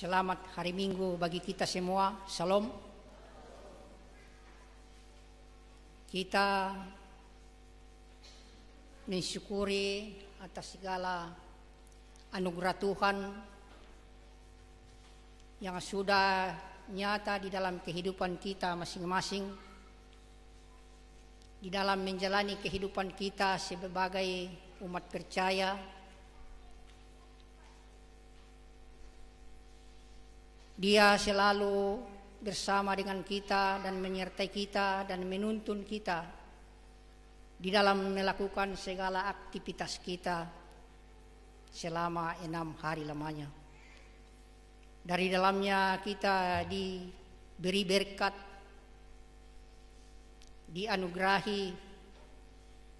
Selamat hari Minggu bagi kita semua. Salam. Kita mensyukuri atas segala anugerah Tuhan yang sudah nyata di dalam kehidupan kita masing-masing. Di dalam menjalani kehidupan kita sebagai umat percaya, Dia selalu bersama dengan kita dan menyertai kita dan menuntun kita di dalam melakukan segala aktivitas kita selama enam hari lamanya. Dari dalamnya kita diberi berkat, dianugerahi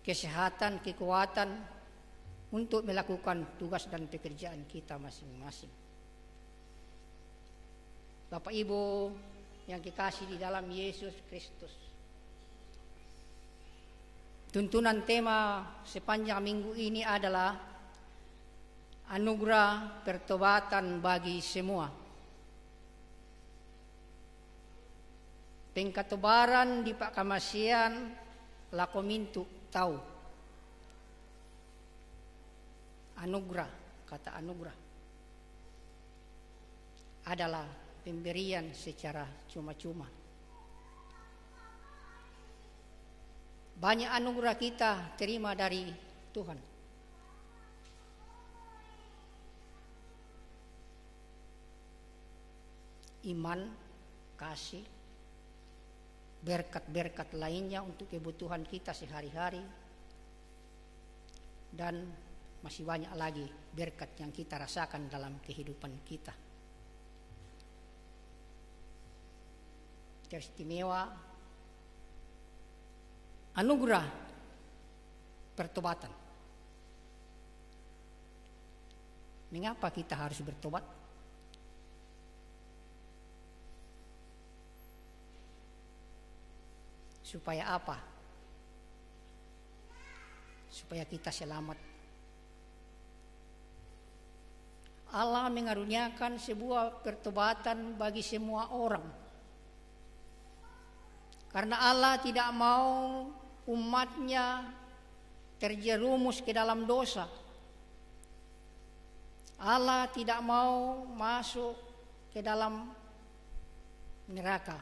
kesehatan, kekuatan untuk melakukan tugas dan pekerjaan kita masing-masing. Bapak Ibu yang dikasih di dalam Yesus Kristus. Tuntunan tema sepanjang minggu ini adalah anugerah pertobatan bagi semua. Pengkatobaran di Pak Kamasian Lakomintu tahu. Anugerah, kata anugerah adalah pemberian secara cuma-cuma. Banyak anugerah kita terima dari Tuhan. Iman, kasih, berkat-berkat lainnya untuk kebutuhan kita sehari-hari dan masih banyak lagi berkat yang kita rasakan dalam kehidupan kita. teristimewa anugerah pertobatan. Mengapa kita harus bertobat? Supaya apa? Supaya kita selamat. Allah mengaruniakan sebuah pertobatan bagi semua orang. Karena Allah tidak mau umatnya terjerumus ke dalam dosa. Allah tidak mau masuk ke dalam neraka.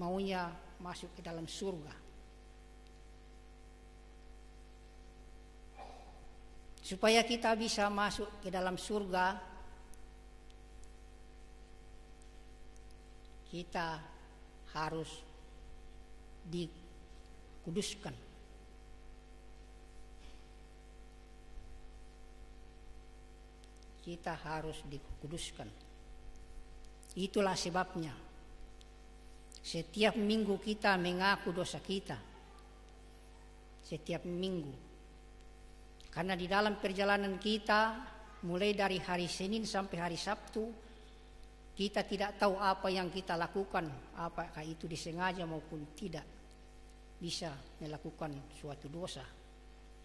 Maunya masuk ke dalam surga. Supaya kita bisa masuk ke dalam surga, kita harus dikuduskan. Kita harus dikuduskan. Itulah sebabnya setiap minggu kita mengaku dosa kita. Setiap minggu. Karena di dalam perjalanan kita mulai dari hari Senin sampai hari Sabtu kita tidak tahu apa yang kita lakukan, apakah itu disengaja maupun tidak bisa melakukan suatu dosa.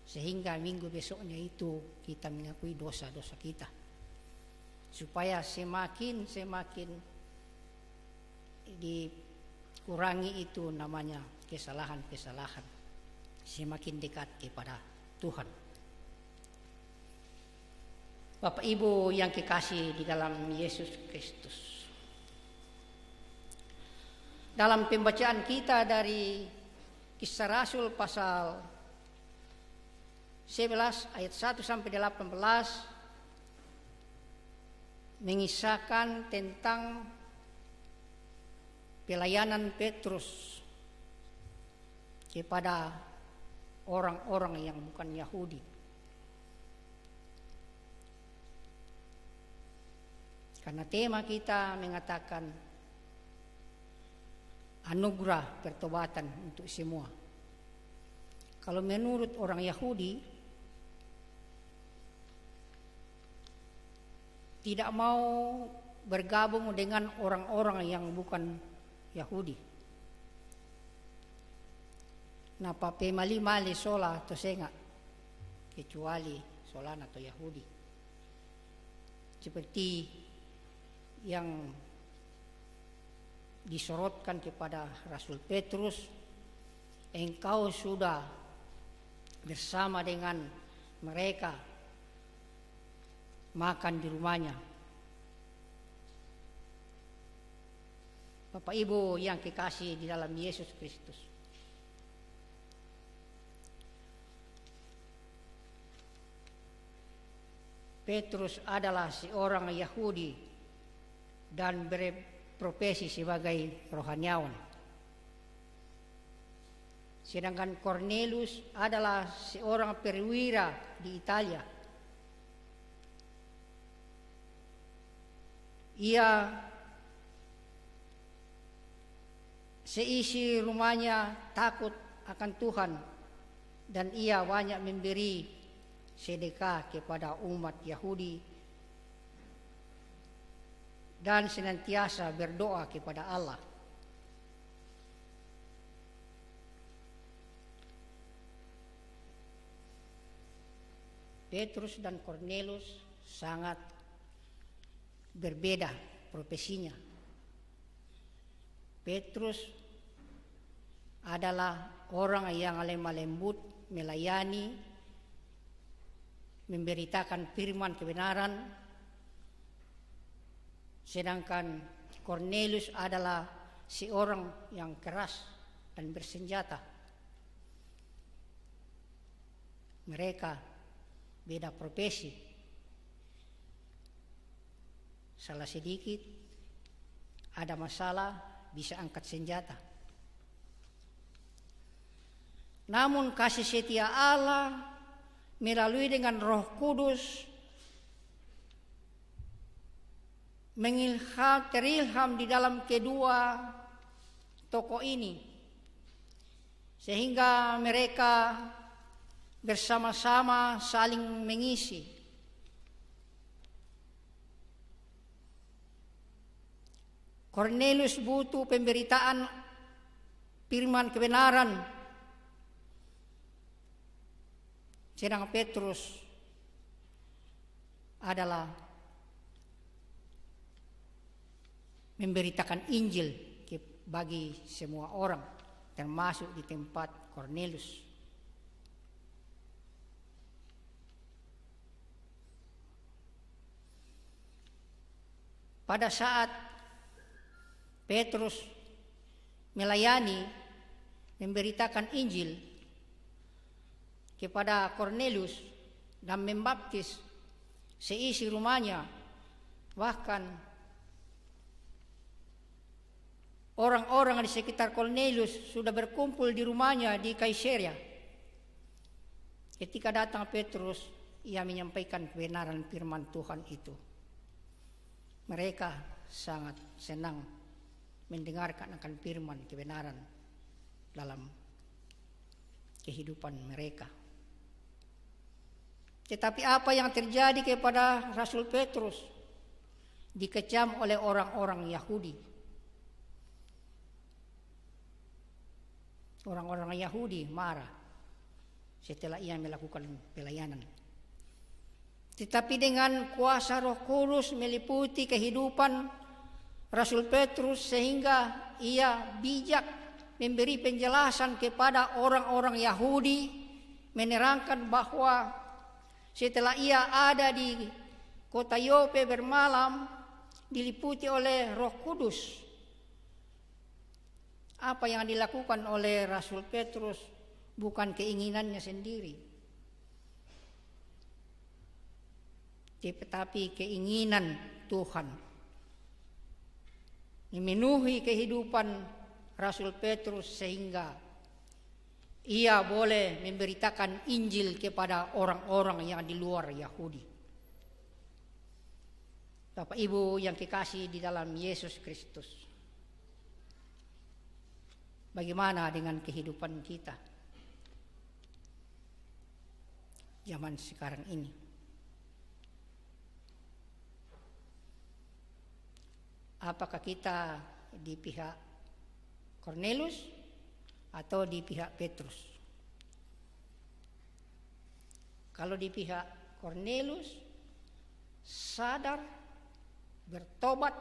Sehingga minggu besoknya itu kita mengakui dosa-dosa kita. Supaya semakin semakin dikurangi itu namanya kesalahan-kesalahan. Semakin dekat kepada Tuhan. Bapak Ibu yang kekasih di dalam Yesus Kristus. Dalam pembacaan kita dari kisah Rasul pasal 11 ayat 1 sampai 18 mengisahkan tentang pelayanan Petrus kepada orang-orang yang bukan Yahudi. Karena tema kita mengatakan anugerah pertobatan untuk semua. Kalau menurut orang Yahudi tidak mau bergabung dengan orang-orang yang bukan Yahudi. Napa pemali mali sola atau senga kecuali sholat atau Yahudi. Seperti yang disorotkan kepada Rasul Petrus, engkau sudah bersama dengan mereka makan di rumahnya. Bapak Ibu yang kekasih di dalam Yesus Kristus. Petrus adalah seorang Yahudi dan berprofesi sebagai rohaniawan. Sedangkan Cornelius adalah seorang perwira di Italia. Ia seisi rumahnya takut akan Tuhan dan ia banyak memberi sedekah kepada umat Yahudi dan senantiasa berdoa kepada Allah. Petrus dan Cornelius sangat berbeda profesinya. Petrus adalah orang yang lemah lembut melayani memberitakan firman kebenaran Sedangkan Cornelius adalah seorang yang keras dan bersenjata. Mereka beda profesi. Salah sedikit ada masalah bisa angkat senjata. Namun kasih setia Allah melalui dengan Roh Kudus mengilham terilham di dalam kedua toko ini sehingga mereka bersama-sama saling mengisi Cornelius butuh pemberitaan firman kebenaran sedang Petrus adalah memberitakan Injil bagi semua orang termasuk di tempat Cornelius. Pada saat Petrus melayani memberitakan Injil kepada Cornelius dan membaptis seisi rumahnya bahkan orang-orang di sekitar Cornelius sudah berkumpul di rumahnya di Kaisaria. Ketika datang Petrus, ia menyampaikan kebenaran firman Tuhan itu. Mereka sangat senang mendengarkan akan firman kebenaran dalam kehidupan mereka. Tetapi apa yang terjadi kepada Rasul Petrus dikecam oleh orang-orang Yahudi Orang-orang Yahudi marah setelah ia melakukan pelayanan. Tetapi dengan kuasa Roh Kudus meliputi kehidupan Rasul Petrus sehingga ia bijak memberi penjelasan kepada orang-orang Yahudi menerangkan bahwa setelah ia ada di kota Yope bermalam diliputi oleh Roh Kudus apa yang dilakukan oleh Rasul Petrus bukan keinginannya sendiri. Tetapi keinginan Tuhan. Memenuhi kehidupan Rasul Petrus sehingga ia boleh memberitakan Injil kepada orang-orang yang di luar Yahudi. Bapak Ibu yang kekasih di dalam Yesus Kristus. Bagaimana dengan kehidupan kita zaman sekarang ini? Apakah kita di pihak Cornelius atau di pihak Petrus? Kalau di pihak Cornelius, sadar, bertobat,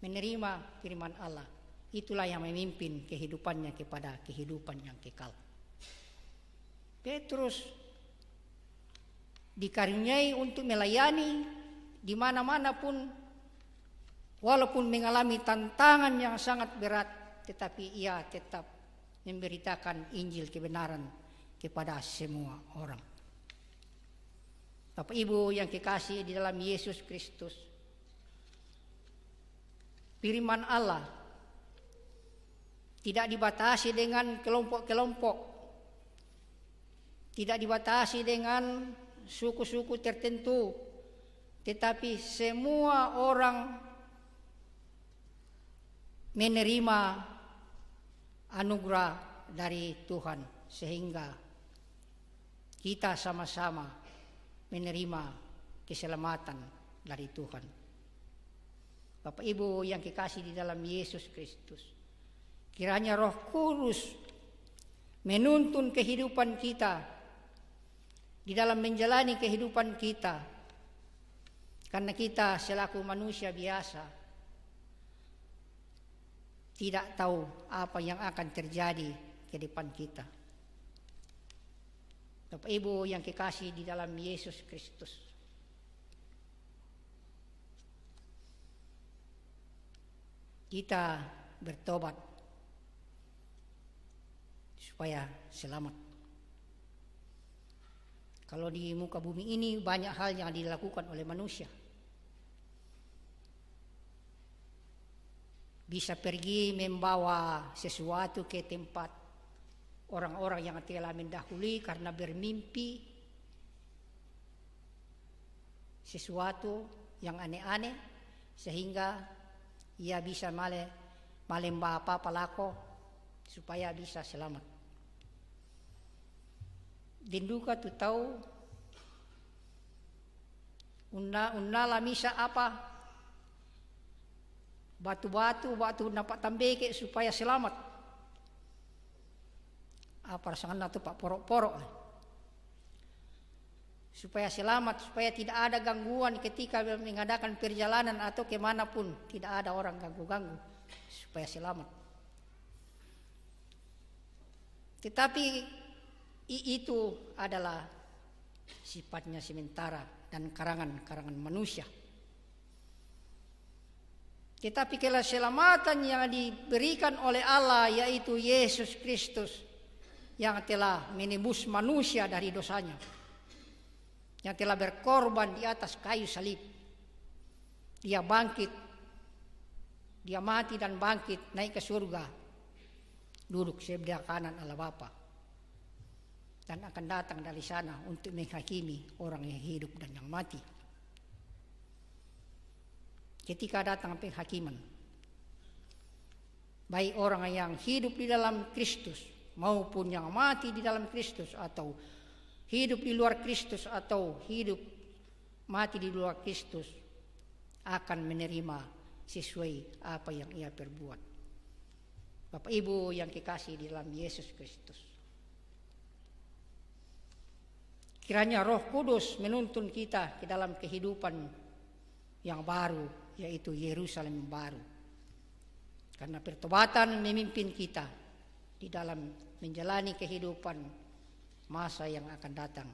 menerima firman Allah Itulah yang memimpin kehidupannya kepada kehidupan yang kekal. Petrus dikaruniai untuk melayani di mana-mana pun walaupun mengalami tantangan yang sangat berat tetapi ia tetap memberitakan Injil kebenaran kepada semua orang. Bapak Ibu yang kekasih di dalam Yesus Kristus. Firman Allah tidak dibatasi dengan kelompok-kelompok. Tidak dibatasi dengan suku-suku tertentu. Tetapi semua orang menerima anugerah dari Tuhan sehingga kita sama-sama menerima keselamatan dari Tuhan. Bapak Ibu yang kekasih di dalam Yesus Kristus. Kiranya Roh Kudus menuntun kehidupan kita di dalam menjalani kehidupan kita. Karena kita selaku manusia biasa tidak tahu apa yang akan terjadi ke depan kita. Bapak Ibu yang kekasih di dalam Yesus Kristus. Kita bertobat supaya selamat. Kalau di muka bumi ini banyak hal yang dilakukan oleh manusia. Bisa pergi membawa sesuatu ke tempat orang-orang yang telah mendahului karena bermimpi sesuatu yang aneh-aneh sehingga ia bisa male malemba apa palako supaya bisa selamat. Dinduka tu tahu unna unna misa apa batu-batu batu nampak tambeke supaya selamat apa rasanya tu pak porok-porok supaya selamat supaya tidak ada gangguan ketika mengadakan perjalanan atau kemanapun tidak ada orang ganggu-ganggu supaya selamat tetapi itu adalah sifatnya sementara dan karangan-karangan manusia. Kita pikirlah keselamatan yang diberikan oleh Allah yaitu Yesus Kristus yang telah menebus manusia dari dosanya. Yang telah berkorban di atas kayu salib. Dia bangkit. Dia mati dan bangkit naik ke surga. Duduk sebelah kanan Allah Bapa dan akan datang dari sana untuk menghakimi orang yang hidup dan yang mati. Ketika datang penghakiman, baik orang yang hidup di dalam Kristus maupun yang mati di dalam Kristus atau hidup di luar Kristus atau hidup mati di luar Kristus akan menerima sesuai apa yang ia perbuat. Bapak Ibu yang kekasih di dalam Yesus Kristus. Kiranya Roh Kudus menuntun kita ke dalam kehidupan yang baru, yaitu Yerusalem baru. Karena pertobatan memimpin kita di dalam menjalani kehidupan masa yang akan datang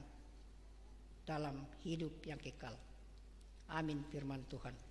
dalam hidup yang kekal. Amin firman Tuhan.